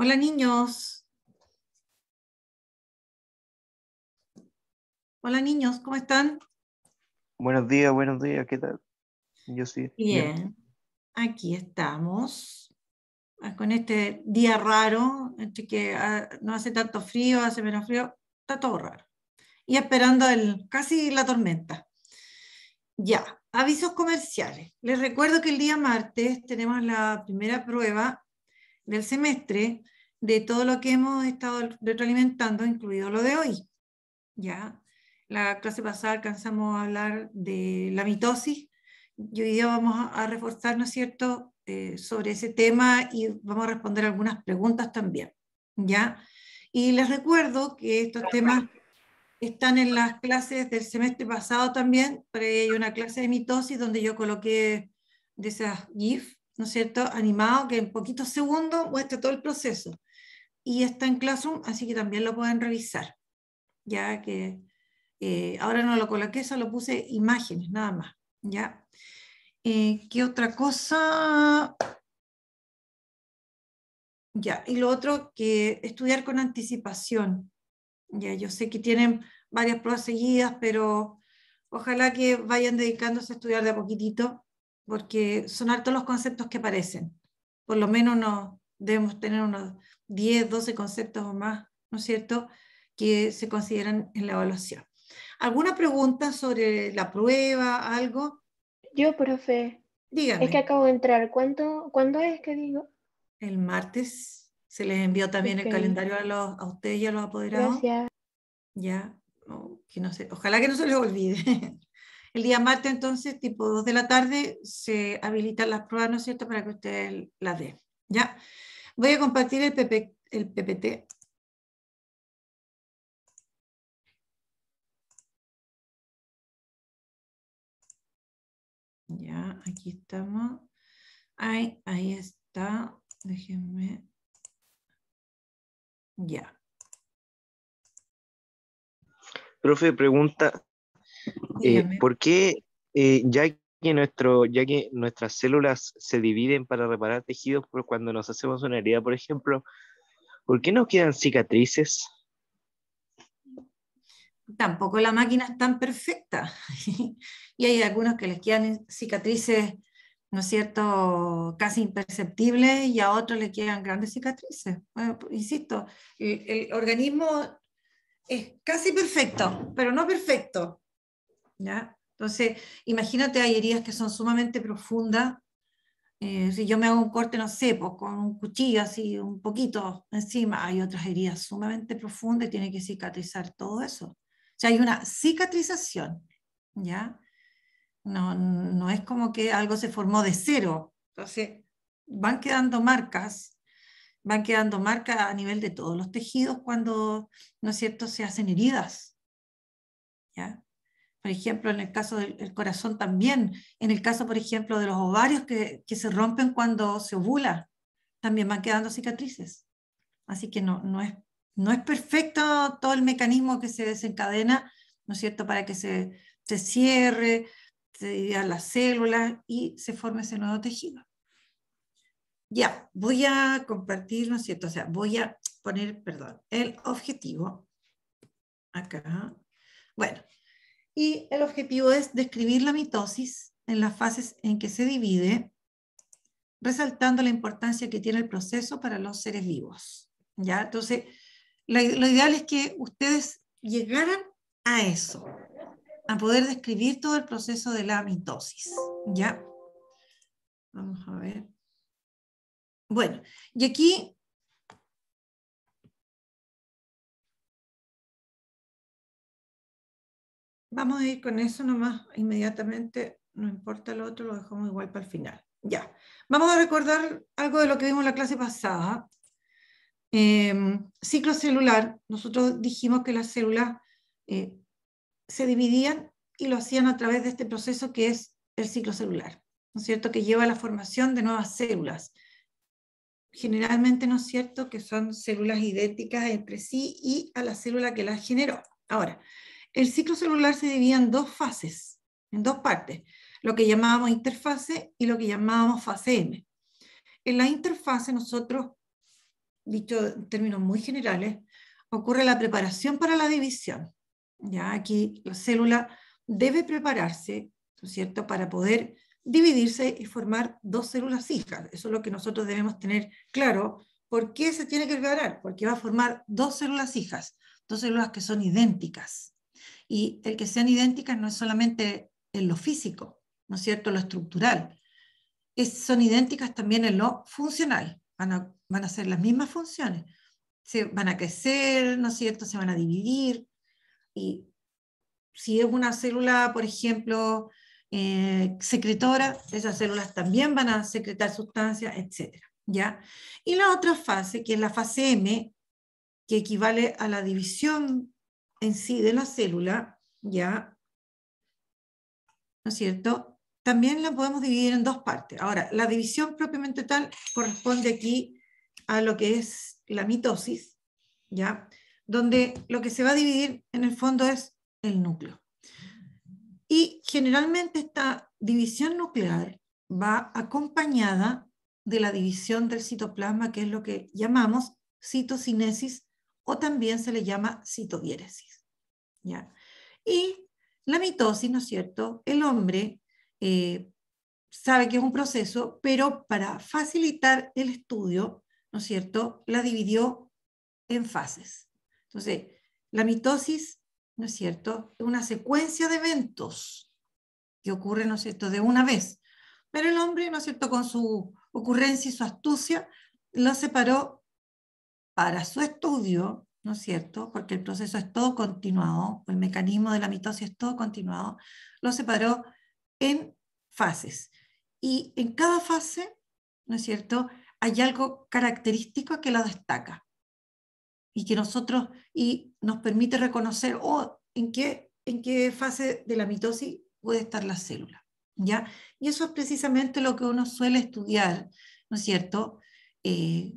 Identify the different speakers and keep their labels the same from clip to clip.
Speaker 1: Hola niños.
Speaker 2: Hola niños, ¿cómo están?
Speaker 1: Buenos días, buenos días, ¿qué tal? Yo sí. Bien,
Speaker 2: aquí estamos ah, con este día raro, entre que ah, no hace tanto frío, hace menos frío, está todo raro. Y esperando el, casi la tormenta. Ya, avisos comerciales. Les recuerdo que el día martes tenemos la primera prueba del semestre de todo lo que hemos estado retroalimentando, incluido lo de hoy. ¿ya? La clase pasada alcanzamos a hablar de la mitosis y hoy día vamos a, reforzar, ¿no es cierto?, eh, sobre ese tema y vamos a responder algunas preguntas también. ¿ya? Y les recuerdo que estos temas están en las clases del semestre pasado también, pero hay una clase de mitosis donde yo coloqué de esas GIF ¿no es cierto? Animado, que en poquitos segundos muestra todo el proceso. Y está en Classroom, así que también lo pueden revisar. Ya que eh, ahora no lo coloqué, solo puse imágenes, nada más. ¿Ya? Eh, ¿Qué otra cosa? Ya, y lo otro que estudiar con anticipación. Ya, yo sé que tienen varias pruebas seguidas, pero ojalá que vayan dedicándose a estudiar de a poquitito porque son hartos los conceptos que aparecen. Por lo menos no, debemos tener unos 10, 12 conceptos o más, ¿no es cierto?, que se consideran en la evaluación. ¿Alguna pregunta sobre la prueba, algo? Yo, profe. Dígame. Es que acabo de entrar. ¿Cuándo es que digo? El martes. Se les envió también el calendario a, los, a ustedes y a los apoderados. Gracias. Ya, oh, que no ojalá que no se les olvide. El día martes, entonces, tipo 2 de la tarde, se habilitan las pruebas, ¿no es cierto?, para que usted las dé. ¿Ya? Voy a compartir el, el PPT. Ya, aquí estamos. Ahí, ahí está. Déjenme. Ya.
Speaker 1: Profe, pregunta, eh, ¿Por qué, eh, ya, que
Speaker 2: ya que nuestras células se dividen para reparar tejidos por cuando nos hacemos una herida, por ejemplo, ¿por qué nos quedan cicatrices? Tampoco la máquina es tan perfecta. y hay algunos que les quedan cicatrices, ¿no es cierto?, casi imperceptibles y a otros les quedan grandes cicatrices. Bueno, pues, insisto, el organismo es casi perfecto, pero no perfecto. ¿ya? Entonces, imagínate, hay heridas que son sumamente profundas. Eh, si yo me hago un corte, no sé, pues con un cuchillo así, un poquito encima, hay otras heridas sumamente profundas y tiene que cicatrizar todo eso. O sea, hay una cicatrización, ¿ya? No, no es como que algo se formó de cero. Entonces, van quedando marcas, van quedando marcas a nivel de todos los tejidos cuando, ¿no es cierto?, se hacen heridas. ¿Ya? por ejemplo, en el caso del corazón también, en el caso, por ejemplo, de los ovarios que, que, se rompen cuando se ovula, también van quedando cicatrices. Así que no, no, es, no es perfecto todo el mecanismo que se desencadena, ¿no es cierto?, para que se, se cierre, se dividan las células y se forme ese nuevo tejido. Ya, voy a compartir, ¿no es cierto? O sea, voy a poner, perdón, el objetivo acá. Bueno, y el objetivo es describir la mitosis en las fases en que se divide, resaltando la importancia que tiene el proceso para los seres vivos. ¿ya? Entonces, lo, ideal es que ustedes llegaran a eso, a poder describir todo el proceso de la mitosis. ¿ya? Vamos a ver. Bueno, y aquí Vamos a ir con eso nomás inmediatamente, no importa lo otro, lo dejamos igual para el final. Ya, vamos a recordar algo de lo que vimos en la clase pasada. Em, ciclo celular, nosotros dijimos que las células eh, se dividían y lo hacían a través de este proceso que es el ciclo celular, ¿no es cierto? Que lleva a la formación de nuevas células. Generalmente, ¿no es cierto?, que son células idénticas entre sí y a la célula que las generó. Ahora, el ciclo celular se dividía en dos fases, en dos partes, lo que llamábamos interfase y lo que llamábamos fase M. En la interfase nosotros, dicho en términos muy generales, ocurre la preparación para la división. Ya aquí la célula debe prepararse, cierto?, para poder dividirse y formar dos células hijas. Eso es lo que nosotros debemos tener claro. ¿Por qué se tiene que preparar? Porque va a formar dos células hijas, dos células que son idénticas. Y el que sean idénticas no es solamente en lo físico, ¿no es cierto?, lo estructural. son idénticas también en lo funcional. Van a, ser las mismas funciones. Se van a crecer, ¿no es cierto?, se van a dividir. Y si es una célula, por ejemplo, eh, secretora, esas células también van a secretar sustancias, etc. ¿ya? Y la otra fase, que es la fase M, que equivale a la división en sí de la célula, ¿ya? ¿No es cierto? También la podemos dividir en dos partes. Ahora, la división propiamente tal corresponde aquí a lo que es la mitosis, ¿ya? Donde lo que se va a dividir en el fondo es el núcleo. Y generalmente esta división nuclear va acompañada de la división del citoplasma, que es lo que llamamos citocinesis o también se le llama citodiéresis ¿ya? Y la mitosis, ¿no es cierto? El hombre eh, sabe que es un proceso, pero para facilitar el estudio, ¿no es cierto?, la dividió en fases. Entonces, la mitosis, ¿no es cierto?, es una secuencia de eventos que ocurre ¿no es cierto?, de una vez. Pero el hombre, ¿no es cierto?, con su ocurrencia y su astucia, lo separó para su estudio, ¿no es cierto? Porque el proceso es todo continuado, el mecanismo de la mitosis es todo continuado, lo separó en fases. Y en cada fase, ¿no es cierto? Hay algo característico que la destaca y que nosotros y nos permite reconocer oh, en, qué, en qué fase de la mitosis puede estar la célula. ¿ya? Y eso es precisamente lo que uno suele estudiar, ¿no es cierto? Eh,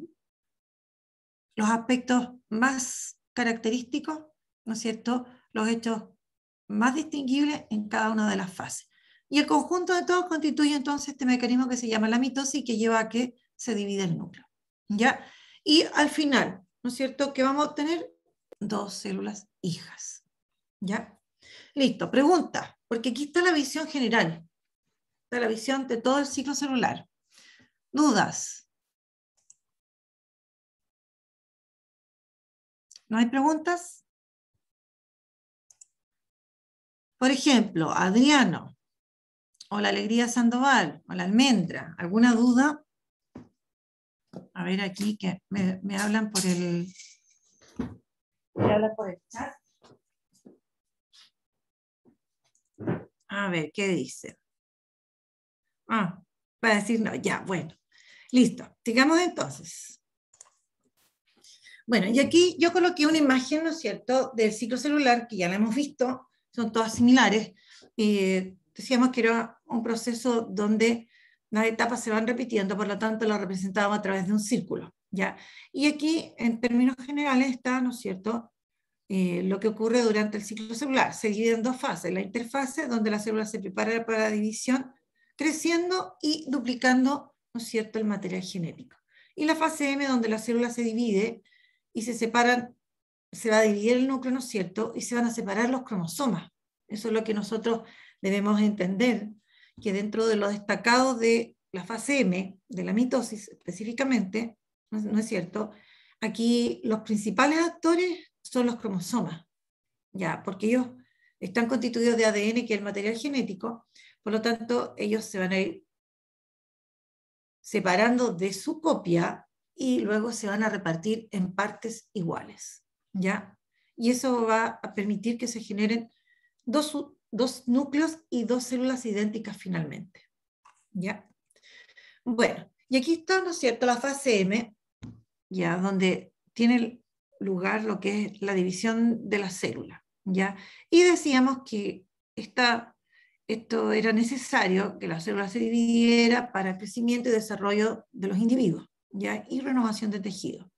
Speaker 2: los aspectos más característicos, ¿no es cierto?, los hechos más distinguibles en cada una de las fases. Y el conjunto de todos constituye entonces este mecanismo que se llama la mitosis que lleva a que se divide el núcleo. ¿ya? Y al final, ¿no es cierto?, que vamos a obtener dos células hijas. ¿Ya? Listo, pregunta, porque aquí está la visión general, está la visión de todo el ciclo celular. ¿Dudas?
Speaker 1: ¿No hay preguntas?
Speaker 2: Por ejemplo, Adriano, o la Alegría Sandoval, o la Almendra, ¿alguna duda? A ver aquí que me, hablan por el... por el chat. A ver, ¿qué dice? Ah, para decir no, ya, bueno. Listo, sigamos entonces. Bueno, y aquí yo coloqué una imagen, ¿no es cierto?, del ciclo celular, que ya la hemos visto, son todas similares. Eh, decíamos que era un proceso donde las etapas se van repitiendo, por lo tanto lo representábamos a través de un círculo. ¿ya? Y aquí, en términos generales, está, ¿no es cierto?, eh, lo que ocurre durante el ciclo celular. Se divide en dos fases, la interfase, donde la célula se prepara para la división, creciendo y duplicando, ¿no es cierto?, el material genético. Y la fase M, donde la célula se divide y se separan, se va a dividir el núcleo, ¿no es cierto? Y se van a separar los cromosomas. Eso es lo que nosotros debemos entender, que dentro de lo destacado de la fase M, de la mitosis específicamente, ¿no es cierto? Aquí los principales actores son los cromosomas, ya, porque ellos están constituidos de ADN, que es el material genético, por lo tanto, ellos se van a ir separando de su copia y luego se van a repartir en partes iguales, ¿ya? Y eso va a permitir que se generen dos, núcleos y dos células idénticas finalmente, ¿ya? Bueno, y aquí está, ¿no es cierto?, la fase M, ¿ya? Donde tiene lugar lo que es la división de la célula, ¿ya? Y decíamos que esto era necesario que la célula se dividiera para el crecimiento y desarrollo de los individuos y renovación de tejido.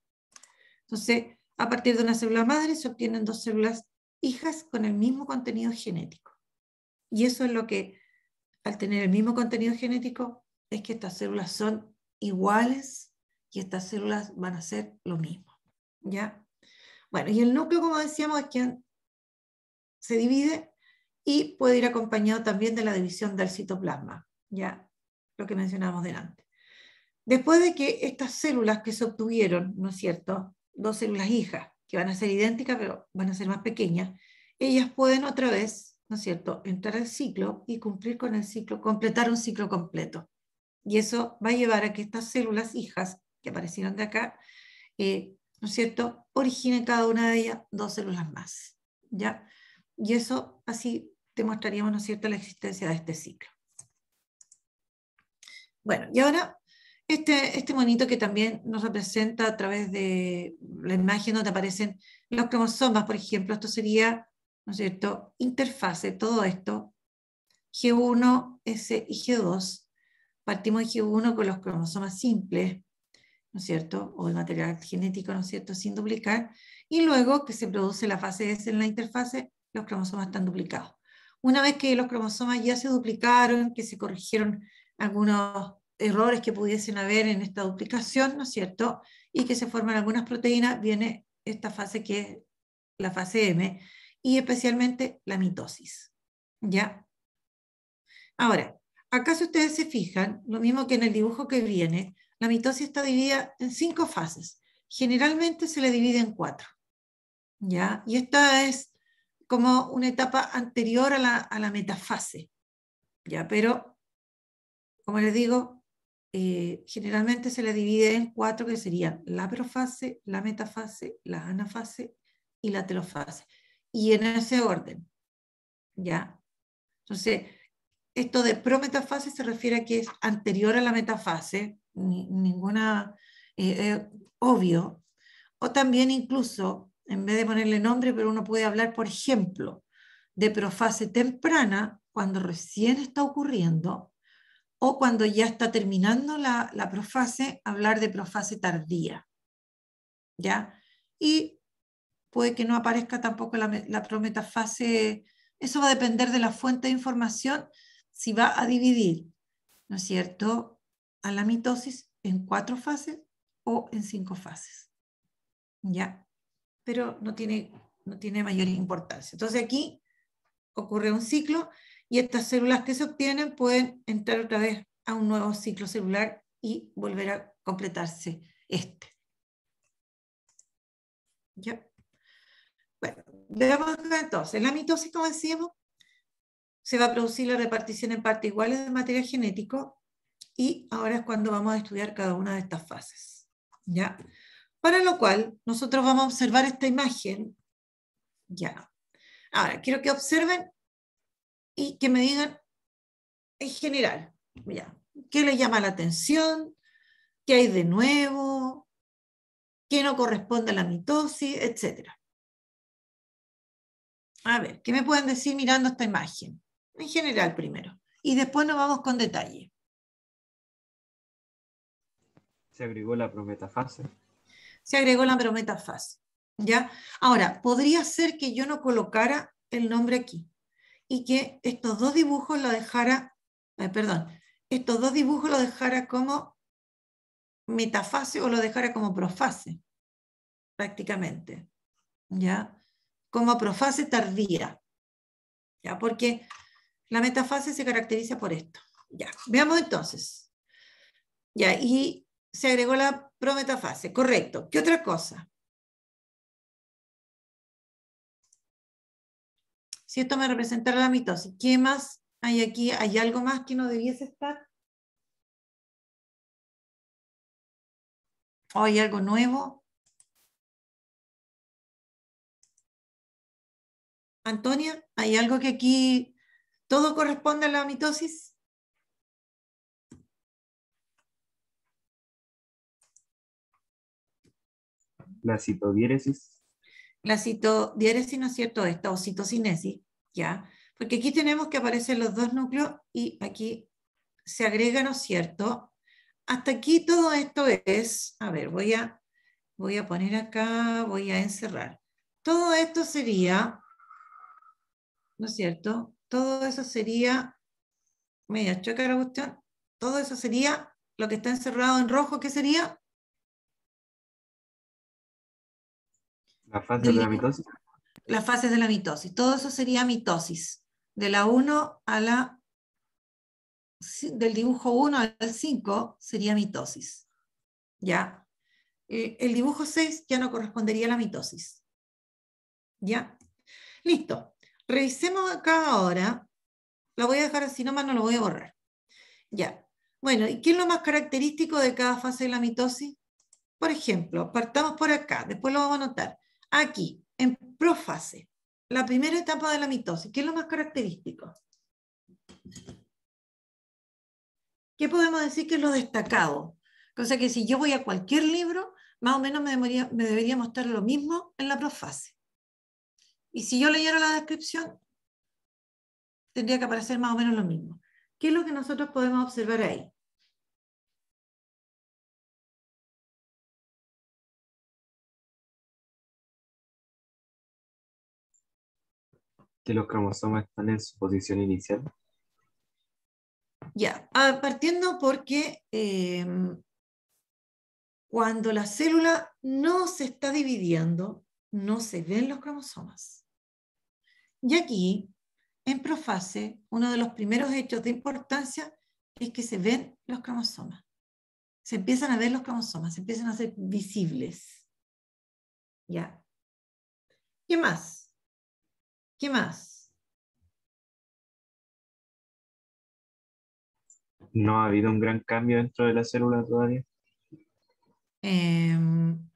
Speaker 2: Entonces, a partir de una célula madre se obtienen dos células hijas con el mismo contenido genético. Y eso es lo que, al tener el mismo contenido genético, es que estas células son iguales y estas células van a ser lo mismo. ¿ya? Bueno, y el núcleo, como decíamos, es quien se divide y puede ir acompañado también de la división del citoplasma, ya lo que mencionábamos delante. Después de que estas células que se obtuvieron, ¿no es cierto? Dos células hijas, que van a ser idénticas, pero van a ser más pequeñas, ellas pueden otra vez, ¿no es cierto?, entrar al ciclo y cumplir con el ciclo, completar un ciclo completo. Y eso va a llevar a que estas células hijas que aparecieron de acá, eh, ¿no es cierto?, originen cada una de ellas dos células más. ¿Ya? Y eso así demostraríamos, ¿no es cierto?, la existencia de este ciclo. Bueno, y ahora este, este, monito que también nos representa a través de la imagen donde aparecen los cromosomas, por ejemplo, esto sería, ¿no es cierto?, interfase, todo esto, G1, S y G2. Partimos de G1 con los cromosomas simples, ¿no es cierto?, o el material genético, ¿no es cierto?, sin duplicar, y luego que se produce la fase S en la interfase, los cromosomas están duplicados. Una vez que los cromosomas ya se duplicaron, que se corrigieron algunos errores que pudiesen haber en esta duplicación, ¿no es cierto? Y que se forman algunas proteínas, viene esta fase que es la fase M, y especialmente la mitosis. ¿Ya? Ahora, acaso si ustedes se fijan, lo mismo que en el dibujo que viene, la mitosis está dividida en cinco fases. Generalmente se le divide en cuatro. ¿Ya? Y esta es como una etapa anterior a la, a la metafase. ¿Ya? Pero, como les digo, eh, generalmente se la divide en cuatro que serían la profase, la metafase, la anafase y la telofase. Y en ese orden, ¿ya? Entonces, esto de prometafase se refiere a que es anterior a la metafase, ninguna, eh, eh, obvio, o también incluso, en vez de ponerle nombre, pero uno puede hablar, por ejemplo, de profase temprana, cuando recién está ocurriendo, o cuando ya está terminando la, profase, hablar de profase tardía. ¿Ya? Y puede que no aparezca tampoco la, la prometafase, eso va a depender de la fuente de información, si va a dividir, ¿no es cierto?, a la mitosis en cuatro fases o en cinco fases. ¿Ya? Pero no tiene, no tiene mayor importancia. Entonces aquí ocurre un ciclo y estas células que se obtienen pueden entrar otra vez a un nuevo ciclo celular y volver a completarse este. ¿Ya? Bueno, veamos entonces. La mitosis, como decíamos, se va a producir la repartición en partes iguales de material genético y ahora es cuando vamos a estudiar cada una de estas fases. ¿Ya? Para lo cual, nosotros vamos a observar esta imagen. Ya. Ahora, quiero que observen y que me digan en general, ya, ¿qué les llama la atención? ¿Qué hay de nuevo? ¿Qué no corresponde a la mitosis? Etcétera. A ver, ¿qué me pueden decir mirando esta imagen? En general primero. Y después nos vamos con detalle.
Speaker 1: Se agregó la prometafase.
Speaker 2: Se agregó la prometafase. ¿ya? Ahora, podría ser que yo no colocara el nombre aquí y que estos dos dibujos lo dejara, perdón, estos dos dibujos lo dejara como metafase o lo dejara como profase, prácticamente, ¿ya? Como profase tardía, ¿ya? Porque la metafase se caracteriza por esto, ¿ya? Veamos entonces, ¿ya? Y se agregó la prometafase, correcto. ¿Qué otra cosa? si esto me representa la mitosis, ¿qué más hay aquí? ¿Hay algo más que no debiese estar? ¿O hay algo nuevo?
Speaker 1: Antonia, ¿hay algo que aquí todo corresponde a la mitosis? La citodiéresis
Speaker 2: la citodiéresis, ¿no es cierto? Esta o citocinesis, ¿ya? Porque aquí tenemos que aparecen los dos núcleos y aquí se agrega, ¿no es cierto? Hasta aquí todo esto es, a ver, voy a, voy a poner acá, voy a encerrar. Todo esto sería, ¿no es cierto? Todo eso sería, me media choca la cuestión, todo eso sería lo que está encerrado en rojo, ¿qué sería?
Speaker 1: ¿La fase de la mitosis?
Speaker 2: Las fases de la mitosis. Todo eso sería mitosis. De la 1 a la... Del dibujo 1 al 5 sería mitosis. ¿Ya? Eh, el, dibujo 6 ya no correspondería a la mitosis. ¿Ya? Listo. Revisemos acá ahora. La voy a dejar así nomás, no lo voy a borrar. Ya. Bueno, ¿y qué es lo más característico de cada fase de la mitosis? Por ejemplo, partamos por acá, después lo vamos a notar. Aquí, en prófase, la primera etapa de la mitosis, ¿qué es lo más característico? ¿Qué podemos decir que es lo destacado? Cosa que si yo voy a cualquier libro, más o menos me debería, me debería mostrar lo mismo en la prófase. Y si yo leyera la descripción, tendría que aparecer más o menos lo mismo. ¿Qué es lo que nosotros podemos observar ahí?
Speaker 1: que los cromosomas están en su posición inicial?
Speaker 2: Ya, partiendo porque eh, cuando la célula no se está dividiendo, no se ven los cromosomas. Y aquí, en profase, uno de los primeros hechos de importancia es que se ven los cromosomas. Se empiezan a ver los cromosomas, se empiezan a ser visibles.
Speaker 1: ¿Ya? ¿Qué más? ¿Qué más? No ha habido un gran cambio dentro de la célula todavía.
Speaker 2: Em,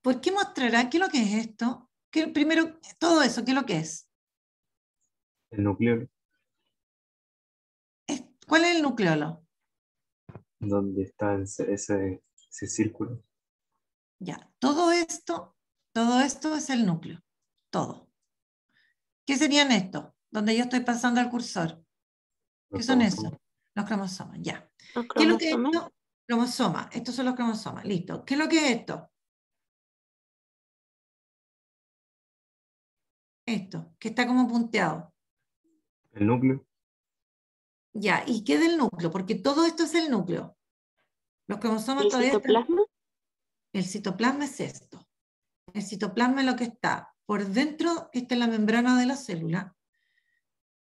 Speaker 2: ¿Por qué mostrará qué es lo que es esto? primero, todo eso, ¿qué es lo que es? El núcleo. ¿Cuál es el núcleo?
Speaker 1: ¿Dónde está ese círculo.
Speaker 2: Ya, todo esto, todo esto es el núcleo, todo. ¿Qué serían estos? Donde yo estoy pasando el cursor. ¿Qué son esos? Los cromosomas, ya. ¿Qué es lo que es esto? Cromosoma. Estos son los cromosomas, listo. ¿Qué es lo que es esto?
Speaker 1: Esto, que está como
Speaker 2: punteado. El núcleo. Ya, ¿y qué del núcleo? Porque todo esto es el núcleo. Los cromosomas ¿El citoplasma? El citoplasma es esto. El citoplasma es lo que está por dentro, está la membrana de la célula,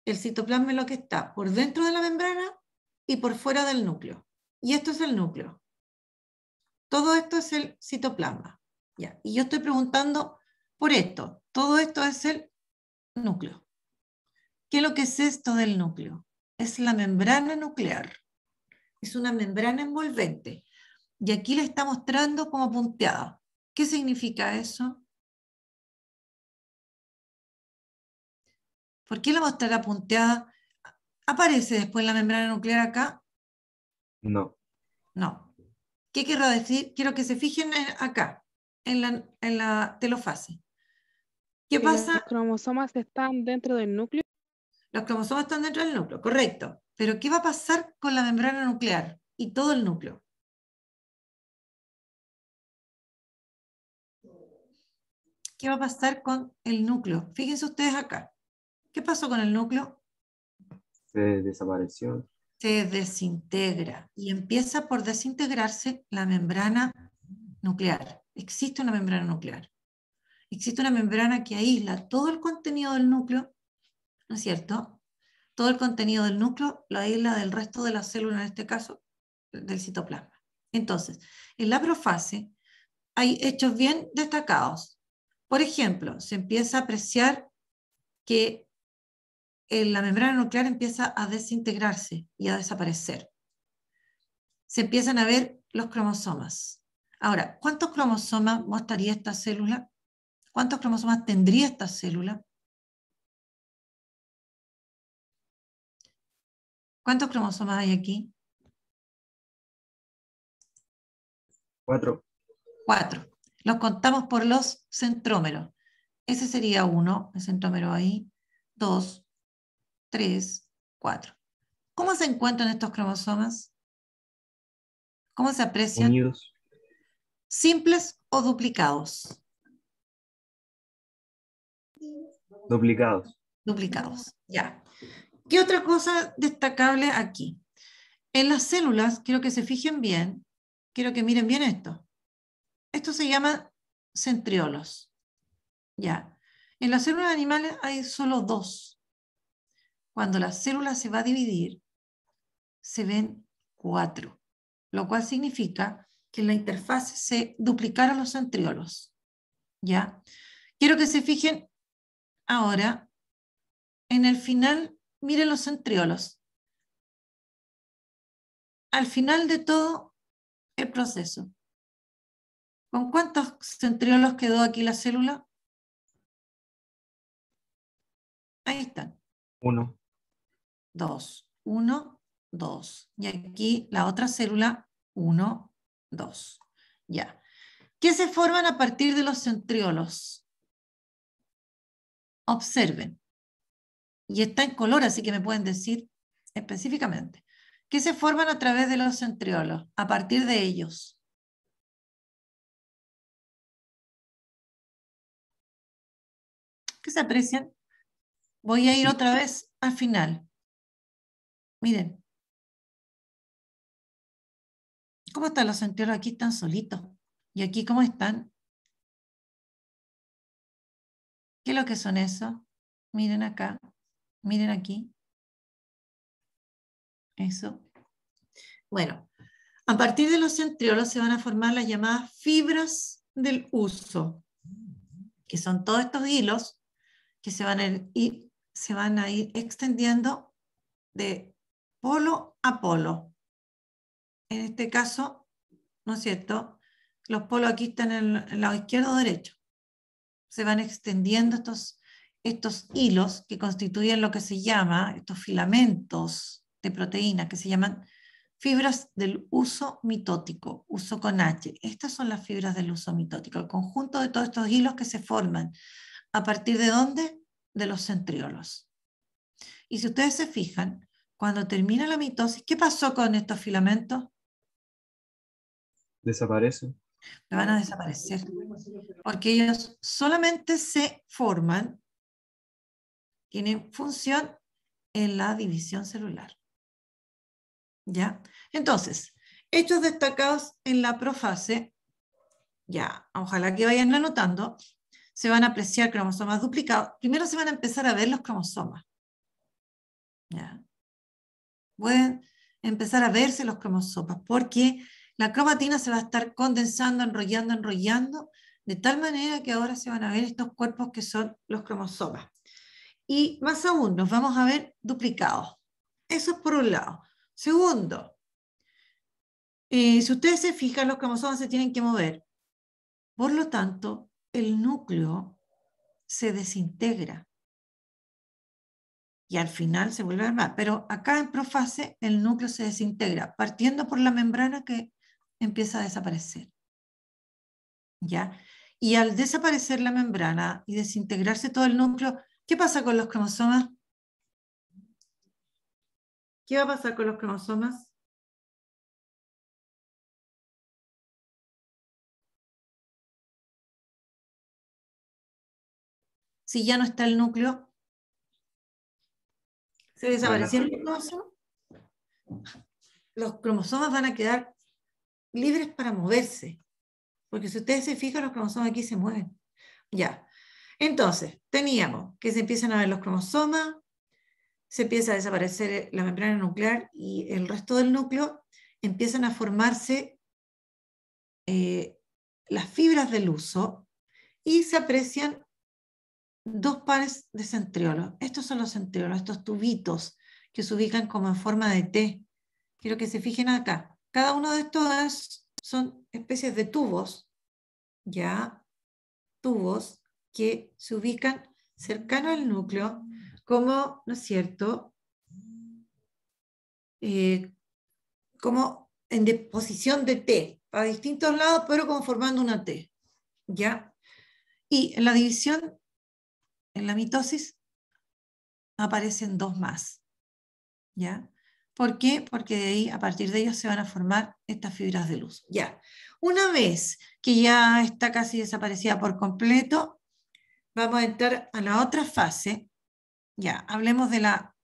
Speaker 2: el citoplasma es lo que está por dentro de la membrana y por fuera del núcleo. Y esto es el núcleo. Todo esto es el citoplasma. Y yo estoy preguntando por esto. Todo esto es el núcleo. ¿Qué es lo que es esto del núcleo? Es la membrana nuclear. Es una membrana envolvente. Y aquí le está mostrando como punteada.
Speaker 1: ¿Qué significa eso?
Speaker 2: ¿Por qué la mostrará punteada aparece después la membrana nuclear acá? No. No. ¿Qué quiero decir? Quiero que se fijen acá, en la, en la telofase. ¿Qué pasa? Los cromosomas están dentro del núcleo. Los cromosomas están dentro del núcleo, correcto. Pero ¿qué va a pasar con la
Speaker 1: membrana nuclear y todo el núcleo?
Speaker 2: ¿Qué va a pasar con el núcleo? Fíjense ustedes acá. ¿Qué pasó con el núcleo?
Speaker 1: Se desapareció.
Speaker 2: Se desintegra y empieza por desintegrarse la membrana nuclear. Existe una membrana nuclear. Existe una membrana que aísla todo el contenido del núcleo, ¿no es cierto? Todo el contenido del núcleo lo aísla del resto de la célula, en este caso, del citoplasma. Entonces, en la profase hay hechos bien destacados. Por ejemplo, se empieza a apreciar que eh, la membrana nuclear empieza a desintegrarse y a desaparecer. Se empiezan a ver los cromosomas. Ahora, ¿cuántos cromosomas mostraría esta célula? ¿Cuántos cromosomas tendría esta célula?
Speaker 1: ¿Cuántos cromosomas hay aquí? Cuatro.
Speaker 2: Cuatro. Los contamos por los centrómeros. Ese sería uno, el centrómero ahí, dos, Tres, cuatro. ¿Cómo se encuentran estos cromosomas? ¿Cómo se aprecian? ¿Simples o
Speaker 1: duplicados? Duplicados.
Speaker 2: Duplicados, ya. ¿Qué otra cosa destacable aquí? En las células, quiero que se fijen bien, quiero que miren bien esto. Esto se llama centriolos. Ya. En las células animales hay solo dos cuando la célula se va a dividir, se ven cuatro, lo cual significa que en la interfase se duplicaron los centriolos. ¿Ya? Quiero que se fijen ahora
Speaker 1: en el final, miren los centriolos. Al final de todo el proceso, ¿con cuántos
Speaker 2: centriolos quedó aquí la célula? Ahí están. Uno. 2, 1,
Speaker 1: 2.
Speaker 2: Y aquí la otra célula, 1, 2. Ya. ¿Qué se forman a partir de los centriolos? Observen. Y está en color, así que me pueden decir específicamente. ¿Qué se forman a través de los centriolos? A partir de ellos.
Speaker 1: ¿Qué se aprecian? Voy a ir otra vez al final. Miren. ¿Cómo están los centriolos? Aquí tan solitos. ¿Y aquí cómo están? ¿Qué es lo que son esos? Miren
Speaker 2: acá. Miren aquí. Eso. Bueno, a partir de los centriolos se van a formar las llamadas fibras del uso, que son todos estos hilos que se van a ir extendiendo de polo a polo. En este caso, ¿no es cierto? Los polos aquí están en el lado izquierdo o derecho. Se van extendiendo estos, hilos que constituyen lo que se llama, estos filamentos de proteína que se llaman fibras del uso mitótico, uso con H. Estas son las fibras del uso mitótico, el conjunto de todos estos hilos que se forman. ¿A partir de dónde? De los centriolos. Y si ustedes se fijan, cuando termina la mitosis, ¿qué pasó con estos filamentos?
Speaker 1: Desaparecen. van a desaparecer.
Speaker 2: Porque ellos solamente se forman, tienen función en la división celular. ¿Ya? Entonces, hechos destacados en la profase, ya, ojalá que vayan anotando, se van a apreciar cromosomas duplicados. Primero se van a empezar a ver los cromosomas. ¿Ya? pueden empezar a verse los cromosomas, porque la cromatina se va a estar condensando, enrollando, enrollando, de tal manera que ahora se van a ver estos cuerpos que son los cromosomas. Y más aún, nos vamos a ver duplicados. Eso es por un lado. Segundo, eh, si ustedes se fijan, los cromosomas se tienen que mover. Por lo tanto, el núcleo se desintegra y al final se vuelve a armar. Pero acá en profase el núcleo se desintegra, partiendo por la membrana que empieza a desaparecer. ¿Ya? Y al desaparecer la membrana y desintegrarse todo el núcleo, ¿qué pasa con los cromosomas? ¿Qué va a pasar con los cromosomas?
Speaker 1: Si ya no está el núcleo,
Speaker 2: se el los los cromosomas van a quedar libres para moverse. Porque si ustedes se fijan, los cromosomas aquí se mueven. Ya. Entonces, teníamos que se empiezan a ver los cromosomas, se empieza a desaparecer eh, la membrana nuclear y el resto del núcleo empiezan a formarse eh, las fibras del uso y se aprecian dos pares de centriolos. Estos son los centriolos, estos tubitos que se ubican como en forma de T. Quiero que se fijen acá. Cada uno de estos son especies de tubos, ya, tubos que se ubican cercano al núcleo, como, ¿no es cierto? Eh, como en disposición de T, a distintos lados, pero conformando una T, ya. Y la división en la mitosis aparecen dos más. ¿Ya? ¿Por qué? Porque de ahí, a partir de ellos se van a formar estas fibras de luz. Ya. Una vez que ya está casi desaparecida por completo, vamos a entrar a la otra fase. Ya, hablemos de la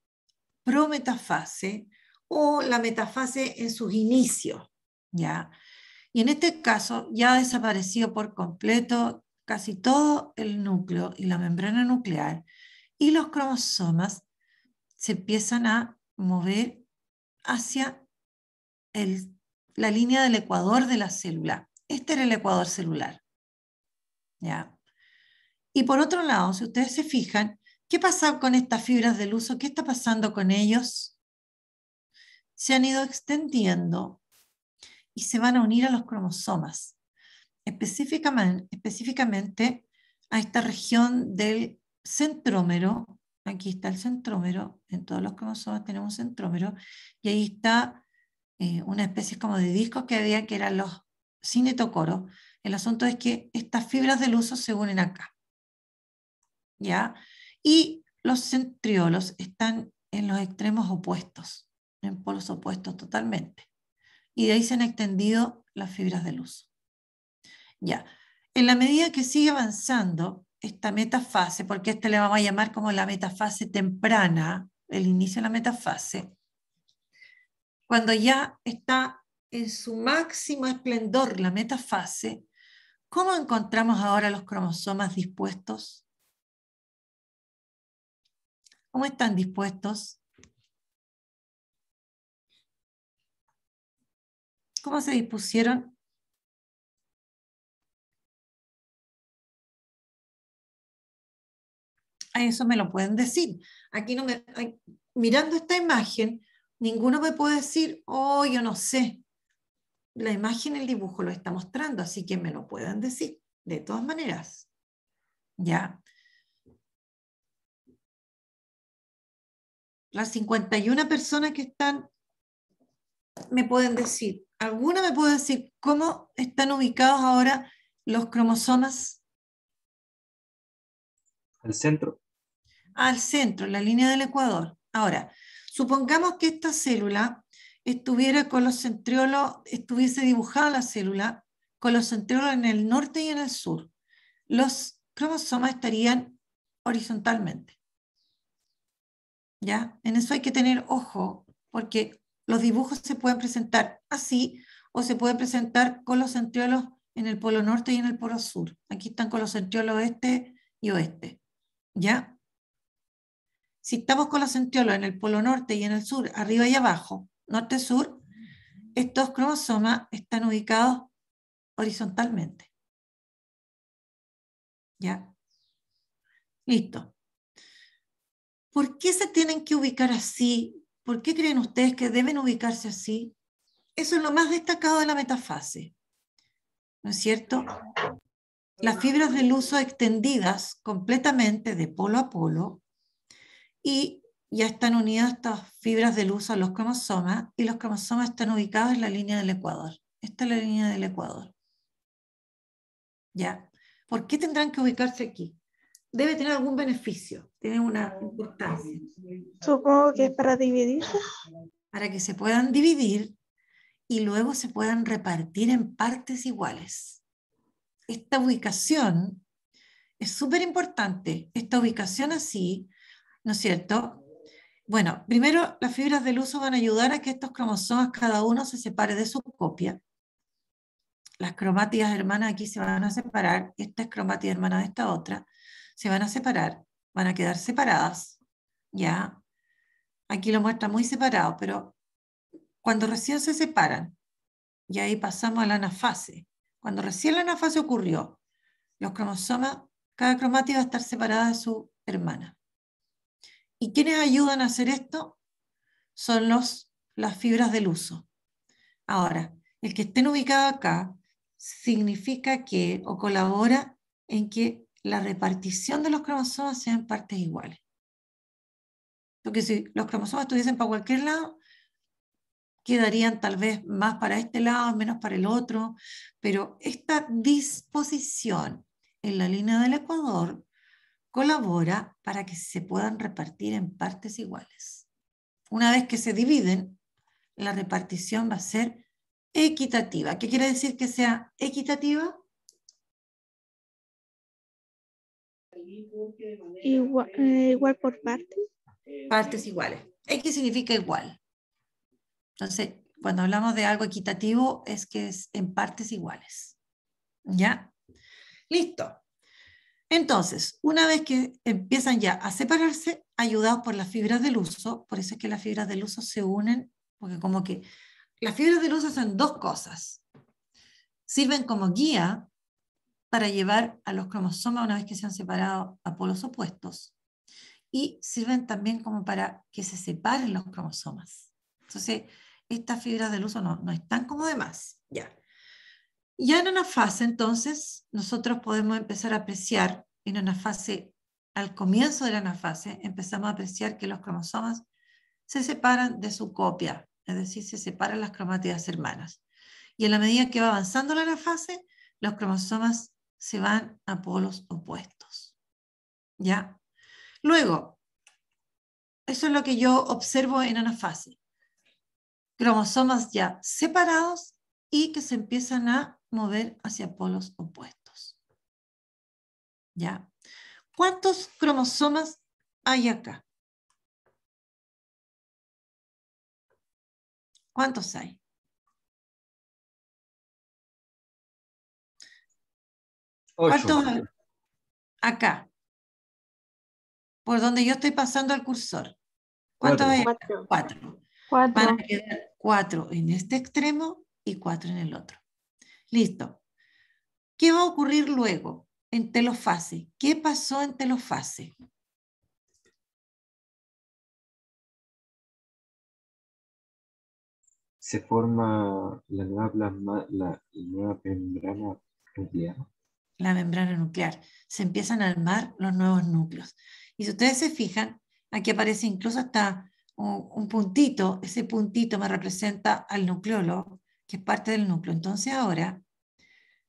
Speaker 2: prometafase o la metafase en sus inicios. Ya. Y en este caso, ya ha desaparecido por completo casi todo el núcleo y la membrana nuclear y los cromosomas se empiezan a mover hacia la línea del ecuador de la célula. Este era el ecuador celular. Y por otro lado, si ustedes se fijan, ¿qué pasa con estas fibras del uso? ¿Qué está pasando con ellos? Se han ido extendiendo y se van a unir a los cromosomas específicamente, a esta región del centrómero. Aquí está el centrómero, en todos los cromosomas tenemos un centrómero, y ahí está eh, una especie como de discos que había que eran los cinetocoros. El asunto es que estas fibras del uso se unen acá. ¿Ya? Y los centriolos están en los extremos opuestos, en polos opuestos totalmente. Y de ahí se han extendido las fibras del uso. Ya. En la medida que sigue avanzando esta metafase, porque esta le vamos a llamar como la metafase temprana, el inicio de la metafase, cuando ya está en su máximo esplendor la metafase, ¿cómo encontramos ahora los cromosomas dispuestos?
Speaker 1: ¿Cómo están dispuestos? ¿Cómo se dispusieron? a eso me lo pueden decir.
Speaker 2: Aquí no me, mirando esta imagen, ninguno me puede decir, oh, yo no sé. La imagen, el dibujo lo está mostrando, así que me lo pueden decir, de todas maneras. Ya. Las 51 personas que están me pueden decir, alguna me puede decir cómo están ubicados ahora los cromosomas. Al centro al centro, en la línea del ecuador. Ahora, supongamos que esta célula estuviera con los centriolos, estuviese dibujada la célula con los centriolos en el norte y en el sur. Los cromosomas estarían horizontalmente. ¿Ya? En eso hay que tener ojo, porque los dibujos se pueden presentar así o se pueden presentar con los centriolos en el polo norte y en el polo sur. Aquí están con los centriolos este y oeste. ¿Ya? si estamos con la centiolos en el polo norte y en el sur, arriba y abajo, norte-sur, estos cromosomas están ubicados horizontalmente. ¿Ya? Listo. ¿Por qué se tienen que ubicar así? ¿Por qué creen ustedes que deben ubicarse así? Eso es lo más destacado de la metafase. ¿No es cierto? Las fibras del uso extendidas completamente de polo a polo y ya están unidas estas fibras de luz a los cromosomas y los cromosomas están ubicados en la línea del ecuador. Esta es la línea del ecuador. ¿Ya? ¿Por qué tendrán que ubicarse aquí? Debe tener algún beneficio, tiene una importancia. Supongo que es para dividirse. Para que se puedan dividir y luego se puedan repartir en partes iguales. Esta ubicación es súper importante. Esta ubicación así ¿no es cierto? Bueno, primero las fibras del uso van a ayudar a que estos cromosomas cada uno se separe de su copia. Las cromáticas hermanas aquí se van a separar, esta es cromática hermana de esta otra, se van a separar, van a quedar separadas, ¿ya? Aquí lo muestra muy separado, pero cuando recién se separan, y ahí pasamos a la anafase, cuando recién la anafase ocurrió, los cromosomas, cada cromática va a estar separada de su hermana. ¿Y quienes ayudan a hacer esto? Son los, las fibras del uso. Ahora, el que estén ubicados acá significa que o colabora en que la repartición de los cromosomas sean partes iguales. Porque si los cromosomas estuviesen para cualquier lado, quedarían tal vez más para este lado, menos para el otro, pero esta disposición en la línea del Ecuador colabora para que se puedan repartir en partes iguales. Una vez que se dividen, la repartición va a ser equitativa. ¿Qué quiere decir que sea equitativa?
Speaker 1: Igual, eh, igual por partes. Partes
Speaker 2: iguales. X significa igual. Entonces, cuando hablamos de algo equitativo es que es en partes iguales. ¿Ya? Listo. Entonces, una vez que empiezan ya a separarse, ayudados por las fibras del uso, por eso es que las fibras del uso se unen, porque como que las fibras del uso son dos cosas. Sirven como guía para llevar a los cromosomas una vez que se han separado a polos opuestos y sirven también como para que se separen los cromosomas. Entonces, estas fibras del uso no, están como demás. Ya. Ya en una fase, entonces, nosotros podemos empezar a apreciar, en una fase, al comienzo de la anafase, empezamos a apreciar que los cromosomas se separan de su copia, es decir, se separan las cromátidas hermanas. Y en la medida que va avanzando la anafase, los cromosomas se van a polos opuestos. ¿Ya? Luego, eso es lo que yo observo en anafase. Cromosomas ya separados y que se empiezan a mover hacia polos opuestos. ¿Ya? ¿Cuántos cromosomas hay acá?
Speaker 1: ¿Cuántos hay? ¿Cuántos
Speaker 2: hay? Acá. Por donde yo estoy pasando el cursor. ¿Cuántos hay? Cuatro. Van a quedar cuatro en este extremo y cuatro en el otro. Listo. ¿Qué va a ocurrir luego en telofase? ¿Qué pasó en telofase?
Speaker 1: Se forma la nueva, la, nueva membrana nuclear.
Speaker 2: La membrana nuclear. Se empiezan a armar los nuevos núcleos. Y si ustedes se fijan, aquí aparece incluso hasta un, puntito. Ese puntito me representa al nucleólogo que es parte del núcleo. Entonces ahora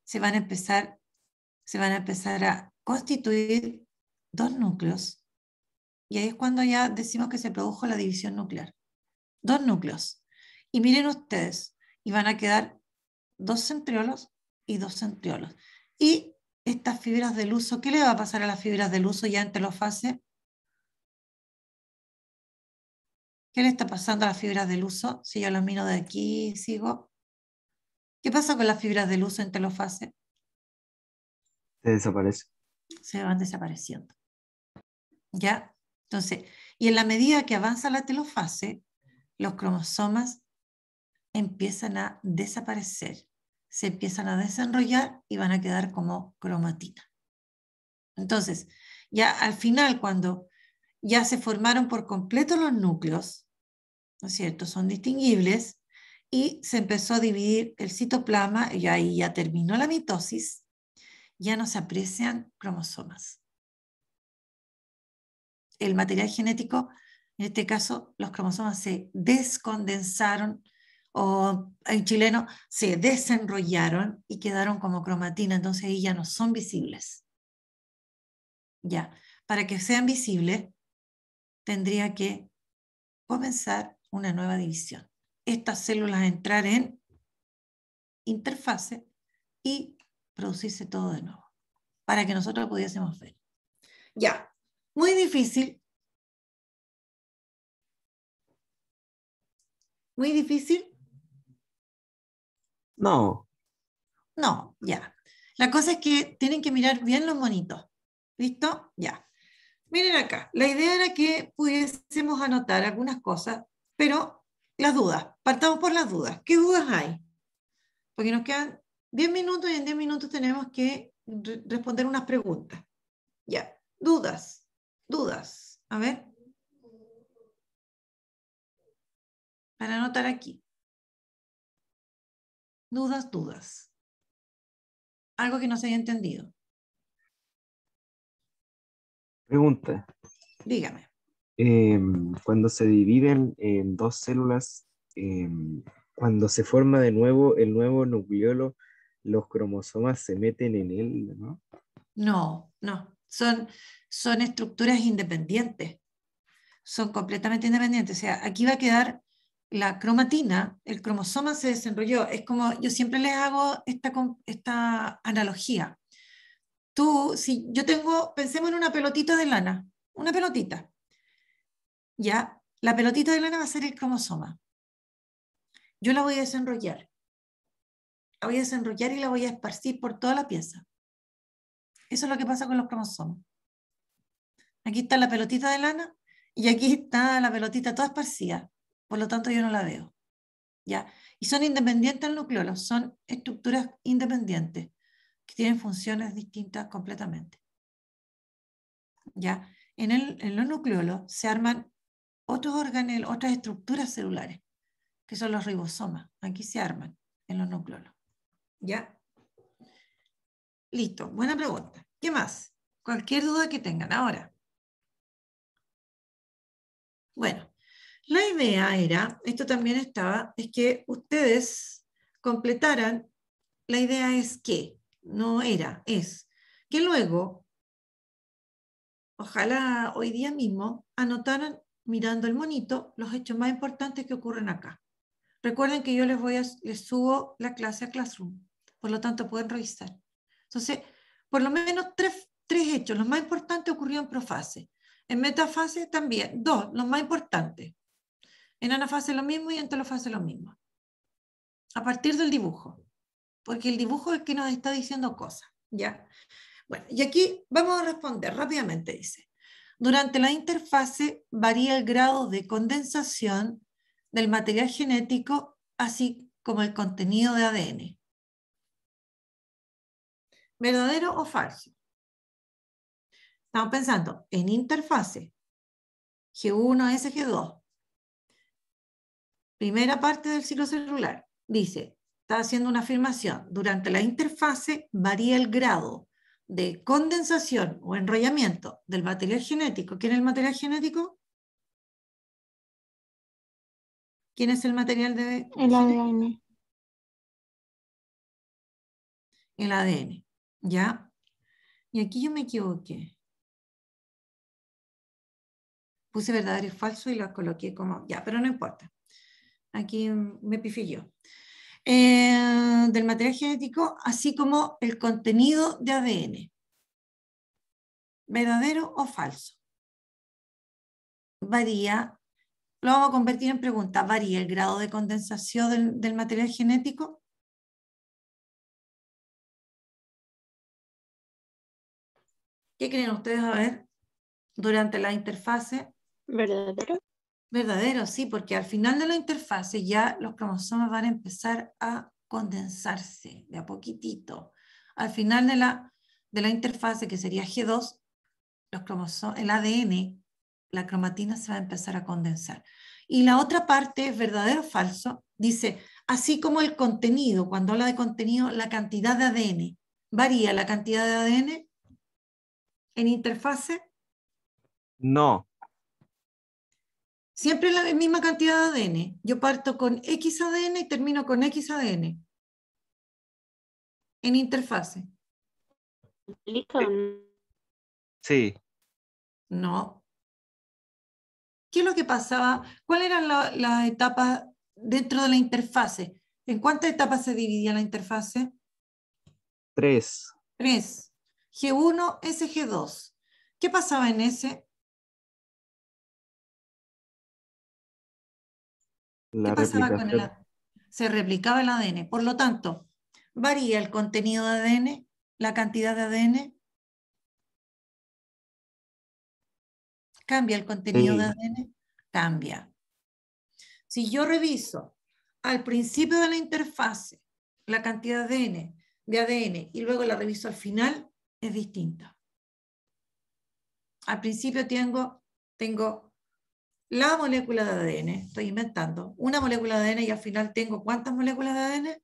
Speaker 2: se van a empezar, se van a, empezar a constituir dos núcleos y ahí es cuando ya decimos que se produjo la división nuclear. Dos núcleos. Y miren ustedes, y van a quedar dos centriolos y dos centriolos. Y estas fibras del uso, ¿qué le va a pasar a las fibras del uso ya entre los fases? ¿Qué le está pasando a las fibras del uso? Si yo lo miro de aquí, sigo. ¿Qué pasa con las fibras de luz en telofase?
Speaker 1: Se desaparecen.
Speaker 2: Se van desapareciendo. ¿Ya? Entonces, y en la medida que avanza la telofase, los cromosomas empiezan a desaparecer, se empiezan a desenrollar y van a quedar como cromatina. Entonces, ya al final, cuando ya se formaron por completo los núcleos, ¿no es cierto? Son distinguibles, y se empezó a dividir el citoplasma y ahí ya terminó la mitosis, ya no se aprecian cromosomas. El material genético, en este caso los cromosomas se descondensaron o en chileno se desenrollaron y quedaron como cromatina, entonces ahí ya no son visibles. Ya, para que sean visibles tendría que comenzar una nueva división estas células entrar en interfase y producirse todo de nuevo, para que nosotros pudiésemos ver. Ya, muy difícil.
Speaker 1: Muy difícil.
Speaker 2: No. No, ya. La cosa es que tienen que mirar bien los monitos. ¿Listo? Ya. Miren acá. La idea era que pudiésemos anotar algunas cosas, pero las dudas. Partamos por las dudas. ¿Qué dudas hay? Porque nos quedan 10 minutos y en 10 minutos tenemos que responder unas preguntas. Ya. Dudas. Dudas. A ver.
Speaker 1: Para anotar aquí. Dudas, dudas. Algo que no se haya entendido. Pregunta. Dígame. Em, cuando se dividen en dos células, em, cuando se forma de nuevo el nuevo nucleolo, los cromosomas se meten en él, ¿no?
Speaker 2: No, no, son, son estructuras independientes, son completamente independientes. O sea, aquí va a quedar la cromatina, el cromosoma se desenrolló. Es como yo siempre les hago esta, esta analogía. Tú, si yo tengo, pensemos en una pelotita de lana, una pelotita. ¿ya? La pelotita de lana va a ser el cromosoma. Yo la voy a desenrollar. La voy a desenrollar y la voy a esparcir por toda la pieza. Eso es lo que pasa con los cromosomas. Aquí está la pelotita de lana y aquí está la pelotita toda esparcida. Por lo tanto, yo no la veo. ¿Ya? Y son independientes al núcleo. son estructuras independientes que tienen funciones distintas completamente. ¿Ya? En, el, en los nucleolos se arman otros órganos, otras estructuras celulares, que son los ribosomas. Aquí se arman en los núcleos. ¿Ya? Listo, buena pregunta. ¿Qué más? Cualquier duda que tengan ahora. Bueno, la idea era, esto también estaba, es que ustedes completaran, la idea es que, no era, es, que luego, ojalá hoy día mismo, anotaran mirando el monito los hechos más importantes que ocurren acá. Recuerden que yo les, voy subo la clase a Classroom, por lo tanto pueden revisar. Entonces, por lo menos tres, hechos, los más importantes ocurrieron en profase. En metafase también, dos, los más importantes. En anafase lo mismo y en telofase lo mismo. A partir del dibujo, porque el dibujo es que nos está diciendo cosas, ¿ya? Bueno, y aquí vamos a responder rápidamente, dice. Durante la interfase varía el grado de condensación del material genético, así como el contenido de ADN. ¿Verdadero o falso? Estamos pensando en interfase. G1, S, G2. Primera parte del ciclo celular. Dice, está haciendo una afirmación. Durante la interfase varía el grado de condensación o enrollamiento del material genético. ¿Quién es el material genético? ¿Quién es el material de...? El ADN.
Speaker 1: El ADN, ¿ya?
Speaker 2: Y aquí yo me equivoqué. Puse verdadero y falso y lo coloqué como... Ya, pero no importa. Aquí me pifilló. yo. Eh, del material genético, así como el contenido de ADN. ¿Verdadero o falso? Varía, lo vamos a convertir en pregunta, ¿varía el grado de condensación del, del material
Speaker 1: genético?
Speaker 2: ¿Qué creen ustedes a ver durante la interfase? ¿Verdadero? Verdadero, sí, porque al final de la interfase ya los cromosomas van a empezar a condensarse de a poquitito. Al final de la, de la interfase, que sería G2, los cromosomas, el ADN, la cromatina se va a empezar a condensar. Y la otra parte, verdadero o falso, dice, así como el contenido, cuando habla de contenido, la cantidad de ADN. ¿Varía la cantidad de ADN en interfase? No, Siempre la misma cantidad de ADN. Yo parto con X ADN y termino con X ADN. En interfase. ¿Listo?
Speaker 1: Sí. No.
Speaker 2: ¿Qué es lo que pasaba? ¿Cuáles eran las etapas dentro de la interfase? ¿En cuántas etapas se dividía la interfase? Tres. Tres. G1, SG2. ¿Qué pasaba en ese?
Speaker 1: ¿Qué pasaba con el ADN?
Speaker 2: Se replicaba el ADN. Por lo tanto, varía el contenido de ADN, la cantidad de ADN. ¿Cambia el contenido de ADN? Cambia. Si yo reviso al principio de la interfase la cantidad de ADN, de ADN y luego la reviso al final, es distinta. Al principio tengo, tengo la molécula de ADN, estoy inventando, una molécula de ADN y al final tengo ¿cuántas moléculas de ADN?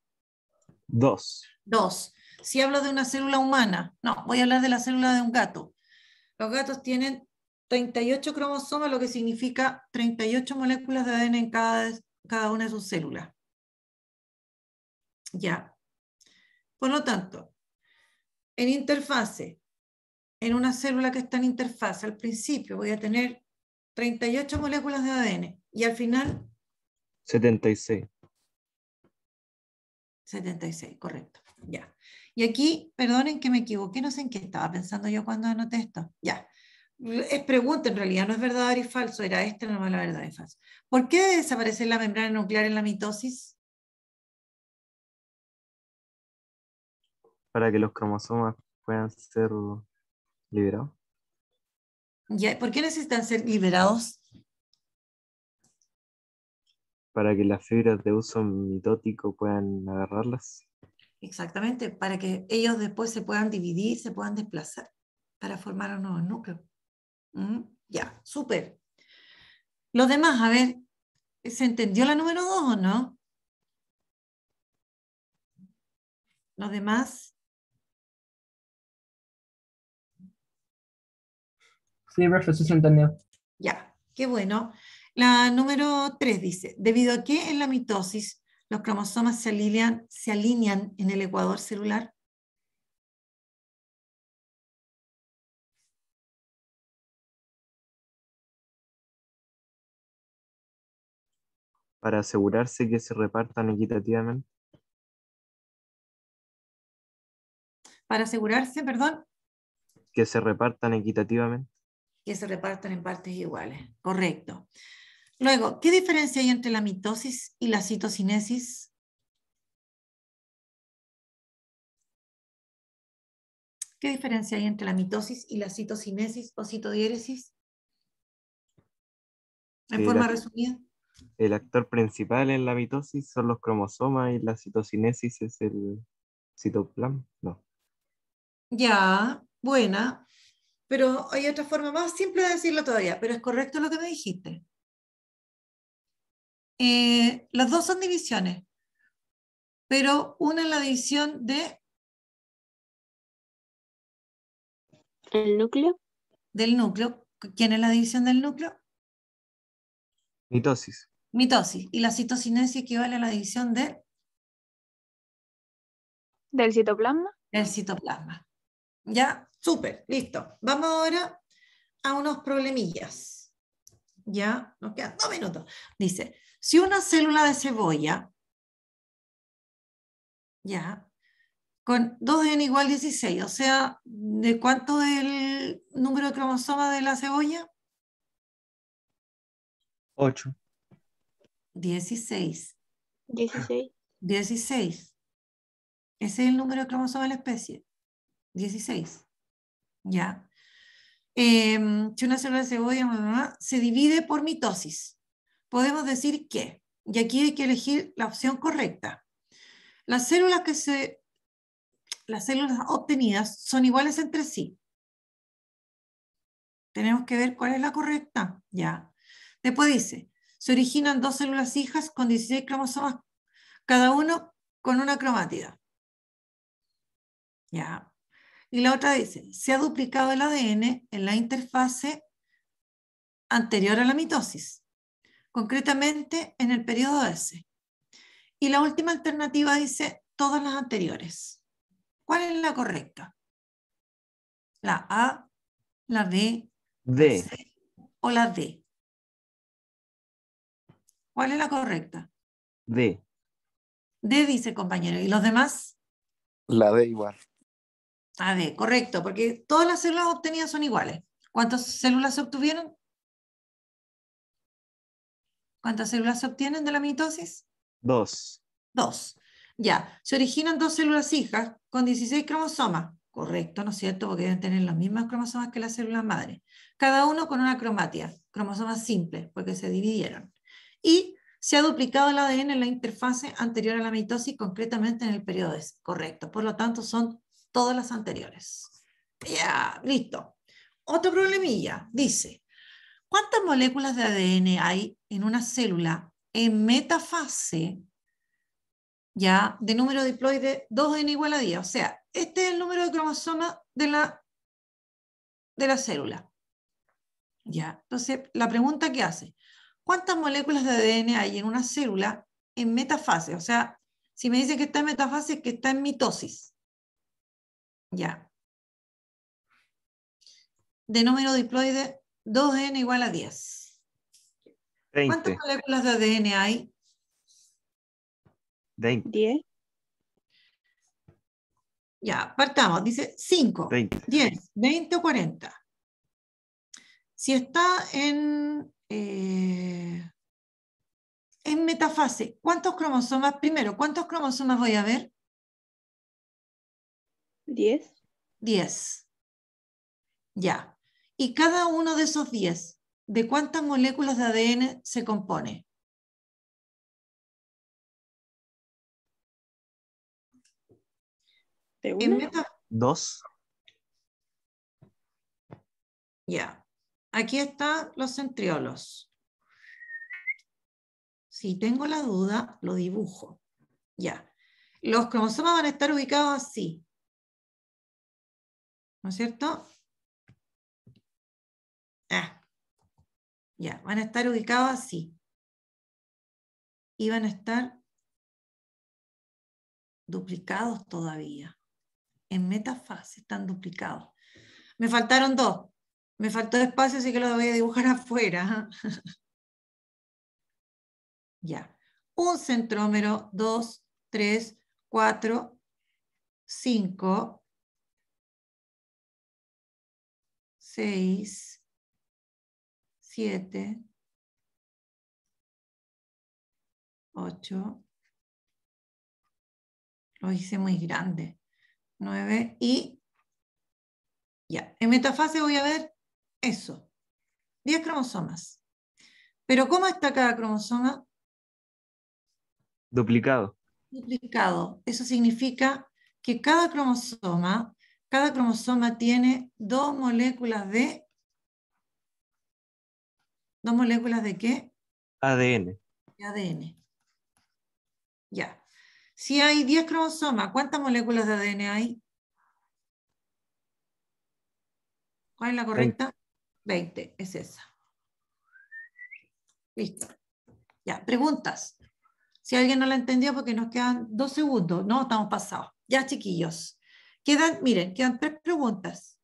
Speaker 2: Dos. Dos. Si hablo de una célula humana, no, voy a hablar de la célula de un gato. Los gatos tienen 38 cromosomas, lo que significa 38 moléculas de ADN en cada, cada una de sus células. Ya. Por lo tanto, en interfase, en una célula que está en interfase, al principio voy a tener 38 moléculas de ADN. Y al final...
Speaker 1: 76.
Speaker 2: 76, correcto. Ya. Y aquí, perdonen que me equivoqué, no sé en qué estaba pensando yo cuando anoté esto. Ya. Es pregunta, en realidad no es verdadero y falso, era esta no la verdad y falso. ¿Por qué desaparece la membrana nuclear en la mitosis?
Speaker 1: Para que los cromosomas puedan ser liberados. ¿Por qué necesitan ser liberados? Para que las fibras de uso mitótico puedan agarrarlas.
Speaker 2: Exactamente, para que ellos después se puedan dividir, se puedan desplazar para formar un nuevo núcleo. Mm, ya, súper. Los demás, a ver, ¿se entendió la número dos o no?
Speaker 1: Los demás. Sí, perfecto, eso se entendió.
Speaker 2: Ya, qué bueno. La número 3 dice, debido a qué en la mitosis los cromosomas se alinean en el ecuador celular.
Speaker 1: Para asegurarse que se repartan equitativamente. Para asegurarse, perdón. Que se repartan equitativamente
Speaker 2: que se reparten en partes iguales. Correcto. Luego, ¿qué diferencia hay entre la mitosis y la citocinesis? ¿Qué diferencia hay entre la mitosis y la citocinesis o citodiéresis? En forma resumida.
Speaker 1: El actor principal en la mitosis son los cromosomas y la citocinesis es el citoplasma. No.
Speaker 2: Ya, buena pero hay otra forma más simple de decirlo todavía, pero es correcto lo que me dijiste. Eh, las dos son divisiones,
Speaker 1: pero una es la división de...
Speaker 2: El núcleo. Del núcleo. ¿Quién es la división del núcleo? Mitosis. Mitosis. Y la citocinesis equivale a la división de... Del citoplasma. Del citoplasma. ¿Ya? Súper, listo. Vamos ahora a unos problemillas. Ya, nos quedan dos minutos. Dice, si una célula de cebolla, ya, con 2n igual 16, o sea, ¿de cuánto es el número de cromosomas de la cebolla? 8. 16. 16. 16. Ese es el número de cromosoma de la especie. 16. ¿ya? Em, si una célula de mamá se divide por mitosis. Podemos decir que, y aquí hay que elegir la opción correcta. Las células que se, las células obtenidas son iguales entre sí. Tenemos que ver cuál es la correcta, ya. Después dice, se originan dos células hijas con 16 cromosomas, cada uno con una cromátida. Ya. Y la otra dice, se ha duplicado el ADN en la interfase anterior a la mitosis, concretamente en el periodo S. Y la última alternativa dice todas las anteriores. ¿Cuál es la correcta? ¿La A, la B, D. o la D?
Speaker 1: ¿Cuál es la correcta? D. D
Speaker 2: dice, compañero. ¿Y los demás?
Speaker 1: La D igual.
Speaker 2: A ver, correcto, porque todas las células obtenidas son iguales. ¿Cuántas células se obtuvieron? ¿Cuántas células se obtienen de la mitosis? Dos. Dos. Ya, se originan dos células hijas con 16 cromosomas. Correcto, ¿no es cierto? Porque deben tener los mismos cromosomas que las células madre. Cada uno con una cromatia, cromosomas simples, porque se dividieron. Y se ha duplicado el ADN en la interfase anterior a la mitosis, concretamente en el periodo S. Correcto, por lo tanto son todas las anteriores. Ya, listo. Otro problemilla, dice, ¿cuántas moléculas de ADN hay en una célula en metafase ya de número diploide 2n igual a 10? O sea, este es el número de cromosomas de la, la célula. Ya, entonces la pregunta que hace, ¿cuántas moléculas de ADN hay en una célula en metafase? O sea, si me dice que está en metafase, es que está en mitosis. Ya. De número diploide, 2n igual a 10. ¿Cuántas moléculas de ADN hay? 20. 10. Ya, partamos. Dice 5, 10, 20 o 40. Si está en, eh, en metafase, ¿cuántos cromosomas? Primero, ¿cuántos cromosomas voy a ver? Diez. Diez. Ya. ¿Y cada uno de esos diez, de cuántas moléculas de
Speaker 1: ADN se compone? ¿De Dos.
Speaker 2: Ya. Aquí están los centriolos. Si tengo la duda, lo dibujo. Ya. Los cromosomas van a estar ubicados así. ¿No es
Speaker 1: cierto? Ah, ya, van a estar ubicados así. Y van a estar
Speaker 2: duplicados todavía. En metafase están duplicados. Me faltaron dos. Me faltó espacio, así que lo voy a dibujar afuera. ya. Un centrómero, dos,
Speaker 1: tres, cuatro, cinco, 6, 7, 8.
Speaker 2: Lo hice muy grande. 9 y ya. En metafase voy a ver eso. 10 cromosomas. Pero ¿cómo está cada cromosoma?
Speaker 1: Duplicado.
Speaker 2: Duplicado. Eso significa que cada cromosoma cada cromosoma tiene dos moléculas de... ¿Dos moléculas de qué? ADN. ADN. Ya. Si hay 10 cromosomas, ¿cuántas moléculas de ADN hay? ¿Cuál es la correcta? 20, 20 es esa. Listo. Ya, preguntas. Si alguien no la entendió, porque nos quedan dos segundos. No, estamos pasados. Ya, chiquillos. Quedan, miren, quedan tres preguntas.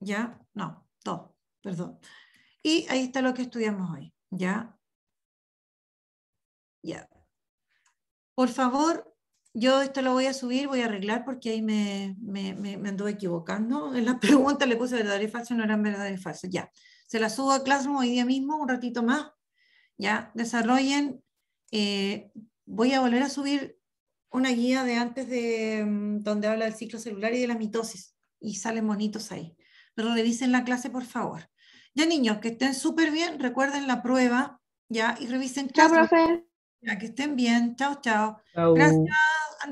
Speaker 2: ¿Ya? No, dos, perdón. Y ahí está lo que estudiamos hoy. ¿Ya? Ya. Por favor, yo esto lo voy a subir, voy a arreglar porque ahí me, me, anduve equivocando. En las preguntas le puse verdadero y falso, no eran verdadero y falso. Ya. Se la subo a Classroom hoy día mismo, un ratito más. Ya. Desarrollen. Eh, voy a volver a subir una guía de antes de mm, donde habla del ciclo celular y de la mitosis y salen bonitos ahí. Pero revisen la clase, por favor. Ya niños, que estén súper bien, recuerden la prueba, ya, y revisen. Chao, profe. Ya, que estén bien. Chao, chao.
Speaker 1: Gracias.